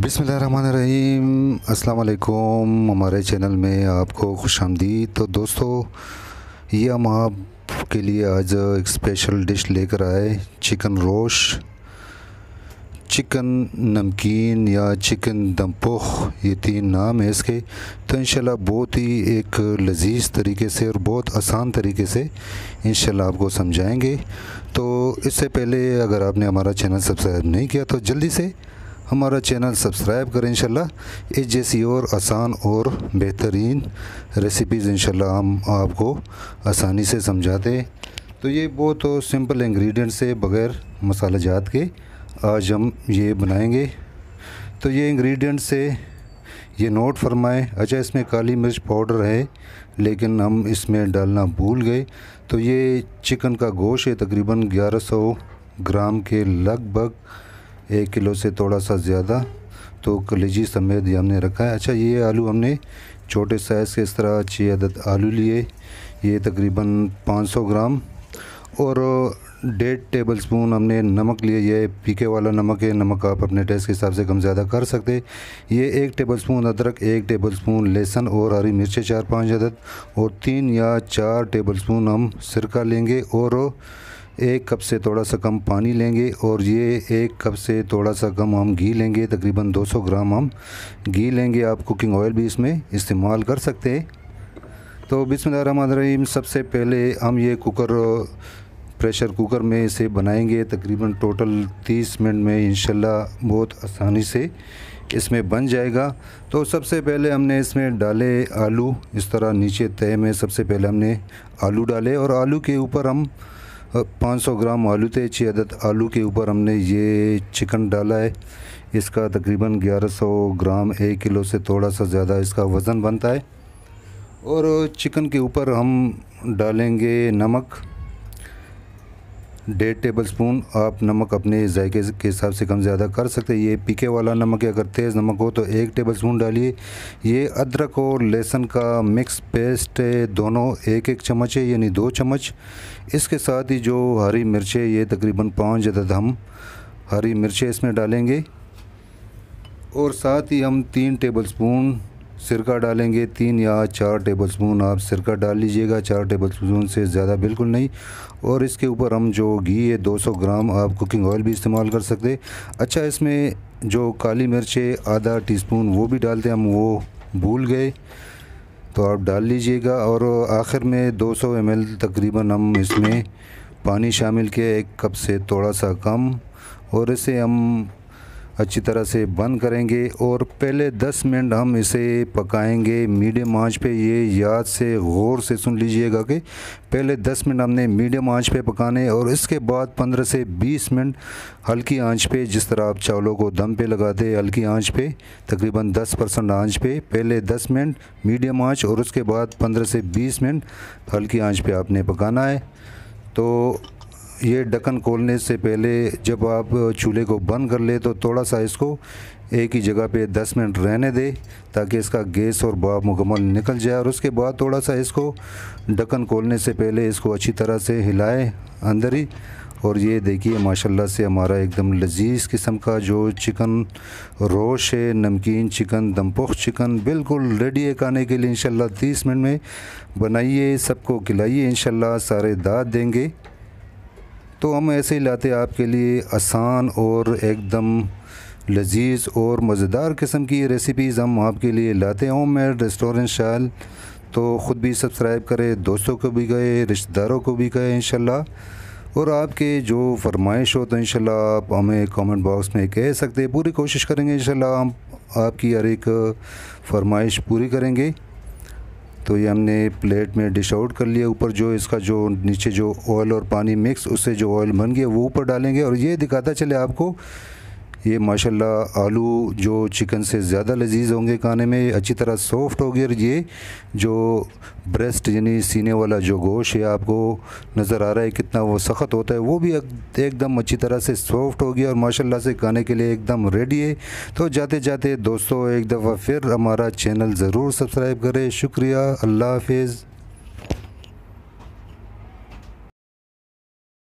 बिसमीम असलकुम हमारे चैनल में आपको खुश आमदी तो दोस्तों ये हम आपके लिए आज एक स्पेशल डिश लेकर आए चिकन रोश चिकन नमकीन या चिकन दमपोख ये तीन नाम है इसके तो इंशाल्लाह बहुत ही एक लजीज तरीके से और बहुत आसान तरीके से इंशाल्लाह आपको समझाएंगे तो इससे पहले अगर आपने हमारा चैनल सब्सक्राइब नहीं किया तो जल्दी से हमारा चैनल सब्सक्राइब करें इंशाल्लाह इस जैसी और आसान और बेहतरीन रेसिपीज़ इन हम आपको आसानी से समझाते हैं तो ये बहुत सिंपल इंग्रेडिएंट से बग़ैर मसाला जात के आज हम ये बनाएंगे तो ये इंग्रेडिएंट से ये नोट फरमाएं अच्छा इसमें काली मिर्च पाउडर है लेकिन हम इसमें डालना भूल गए तो ये चिकन का गोश है तकरीबन सौ ग्राम के लगभग एक किलो से थोड़ा सा ज़्यादा तो कलेजी समेत ये हमने रखा है अच्छा ये आलू हमने छोटे साइज़ के इस तरह छः अदद आलू लिए ये तकरीबन 500 ग्राम और डेढ़ टेबल स्पून हमने नमक लिए ये पीके वाला नमक है नमक आप अपने टेस्ट के हिसाब से कम ज़्यादा कर सकते ये एक टेबल स्पून अदरक एक टेबल स्पून लहसुन और हरी मिर्चें चार पाँच अदद और तीन या चार टेबल स्पून हम सिरका लेंगे और एक कप से थोड़ा सा कम पानी लेंगे और ये एक कप से थोड़ा सा कम हम घी लेंगे तकरीबन 200 ग्राम हम घी लेंगे आप कुकिंग ऑयल भी इसमें इस्तेमाल कर सकते हैं तो बिसमीम सबसे पहले हम ये कुकर प्रेशर कुकर में इसे बनाएंगे तकरीबन टोटल 30 मिनट में इन बहुत आसानी से इसमें बन जाएगा तो सबसे पहले हमने इसमें डाले आलू इस तरह नीचे तय में सबसे पहले हमने आलू डाले और आलू के ऊपर हम 500 ग्राम आलू थे छः अदद आलू के ऊपर हमने ये चिकन डाला है इसका तकरीबन 1100 ग्राम एक किलो से थोड़ा सा ज़्यादा इसका वज़न बनता है और चिकन के ऊपर हम डालेंगे नमक डेढ़ टेबल स्पून आप नमक अपने जायके के हिसाब से कम ज़्यादा कर सकते हैं ये पीके वाला नमक है अगर तेज़ नमक हो तो एक टेबल स्पून डालिए ये अदरक और लहसुन का मिक्स पेस्ट है दोनों एक एक चम्मच है यानी दो चम्मच इसके साथ ही जो हरी मिर्च है ये तकरीबन पाँच अदद हम हरी मिर्चें इसमें डालेंगे और साथ ही हम तीन टेबल स्पून सिरका डालेंगे तीन या चार टेबल स्पून आप सिरका डाल लीजिएगा चार टेबल स्पून से ज़्यादा बिल्कुल नहीं और इसके ऊपर हम जो घी है 200 ग्राम आप कुकिंग ऑयल भी इस्तेमाल कर सकते अच्छा इसमें जो काली मिर्च है आधा टीस्पून वो भी डालते हम वो भूल गए तो आप डाल लीजिएगा और आखिर में 200 सौ तकरीबन हम इसमें पानी शामिल किया एक कप से थोड़ा सा कम और इसे हम अच्छी तरह से बंद करेंगे और पहले 10 मिनट हम इसे पकाएंगे मीडियम आंच पे ये याद से गौर से सुन लीजिएगा कि पहले 10 मिनट हमने मीडियम आंच पे पकाने और इसके बाद 15 से 20 मिनट हल्की आंच पे जिस तरह आप चावलों को दम पे लगाते हल्की आंच पे तकरीबन 10 परसेंट आँच पे पहले 10 मिनट मीडियम आंच और उसके बाद पंद्रह से बीस मिनट हल्की आँच पर आपने पकाना है तो ये ढक्कन खोलने से पहले जब आप चूल्हे को बंद कर ले तो थोड़ा सा इसको एक ही जगह पे 10 मिनट रहने दे ताकि इसका गैस और भाप मुकम्मल निकल जाए और उसके बाद थोड़ा सा इसको ढक्कन खोलने से पहले इसको अच्छी तरह से हिलाएं अंदर ही और ये देखिए माशाल्लाह से हमारा एकदम लजीज किस्म का जो चिकन रोश है नमकीन चिकन दमपुख चिकन बिल्कुल रेडी है खाने के लिए इंशाल्लाह 30 मिनट में बनाइए सबको खिलाइए इंशाल्लाह सारे दाद देंगे तो हम ऐसे ही लाते आपके लिए आसान और एकदम लजीज और मज़ेदार किस्म की रेसिपीज़ हम आपके लिए लाते होम में रेस्टोरेंट शाल तो ख़ुद भी सब्सक्राइब करें दोस्तों को भी गए रिश्तेदारों को भी गए इन और आपके जो फरमाइश हो तो इन आप हमें कमेंट बॉक्स में कह सकते हैं पूरी कोशिश करेंगे इन हम आपकी हर एक फरमाइश पूरी करेंगे तो ये हमने प्लेट में डिश आउट कर लिया ऊपर जो इसका जो नीचे जो ऑयल और पानी मिक्स उससे जो ऑयल बन गया वो ऊपर डालेंगे और ये दिखाता चले आपको ये माशाल्लाह आलू जो चिकन से ज़्यादा लजीज होंगे खाने में अच्छी तरह सॉफ्ट हो और ये जो ब्रेस्ट यानी सीने वाला जो गोश है आपको नज़र आ रहा है कितना वो सख्त होता है वो भी एकदम अच्छी तरह से सॉफ्ट हो गया और माशाल्लाह से खाने के लिए एकदम रेडी है तो जाते जाते दोस्तों एक दफ़ा फिर हमारा चैनल ज़रूर सब्सक्राइब करें शुक्रिया अल्लाह हाफिज़